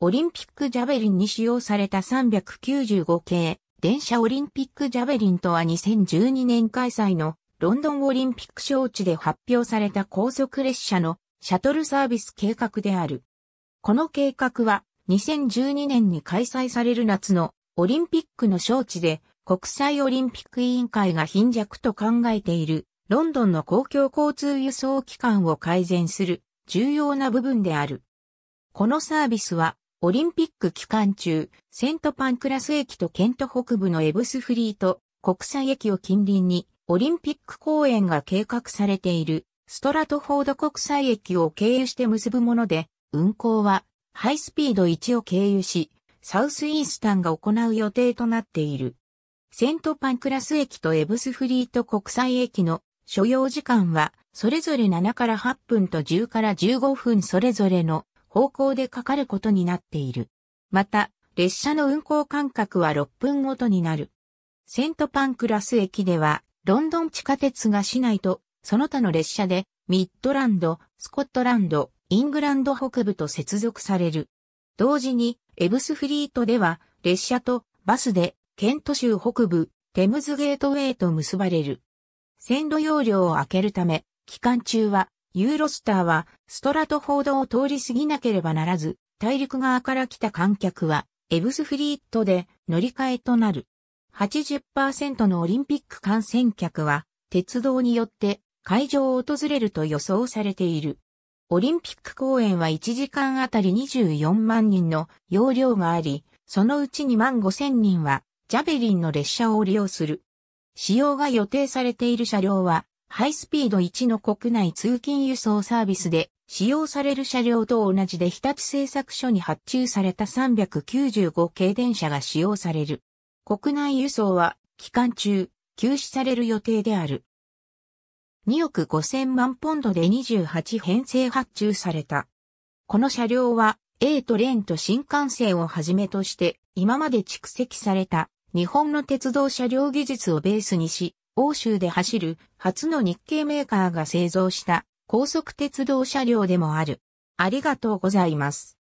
オリンピックジャベリンに使用された395系電車オリンピックジャベリンとは2012年開催のロンドンオリンピック招致で発表された高速列車のシャトルサービス計画である。この計画は2012年に開催される夏のオリンピックの招致で国際オリンピック委員会が貧弱と考えているロンドンの公共交通輸送機関を改善する重要な部分である。このサービスはオリンピック期間中、セントパンクラス駅とケント北部のエブスフリート国際駅を近隣にオリンピック公園が計画されているストラトフォード国際駅を経由して結ぶもので、運行はハイスピード1を経由し、サウスイースタンが行う予定となっている。セントパンクラス駅とエブスフリート国際駅の所要時間は、それぞれ7から8分と10から15分それぞれの方向でかかることになっている。また、列車の運行間隔は6分ごとになる。セントパンクラス駅では、ロンドン地下鉄が市内と、その他の列車で、ミッドランド、スコットランド、イングランド北部と接続される。同時に、エブスフリートでは、列車とバスで、ケント州北部、テムズゲートウェイと結ばれる。線路容量を空けるため、期間中はユーロスターはストラトフォードを通り過ぎなければならず、大陸側から来た観客はエブスフリートで乗り換えとなる。80%のオリンピック観戦客は鉄道によって会場を訪れると予想されている。オリンピック公演は1時間あたり24万人の容量があり、そのうち2万5千人はジャベリンの列車を利用する。使用が予定されている車両はハイスピード1の国内通勤輸送サービスで使用される車両と同じで日立製作所に発注された395系電車が使用される。国内輸送は期間中休止される予定である。2億5000万ポンドで28編成発注された。この車両は A トレンと新幹線をはじめとして今まで蓄積された日本の鉄道車両技術をベースにし、欧州で走る初の日系メーカーが製造した高速鉄道車両でもある。ありがとうございます。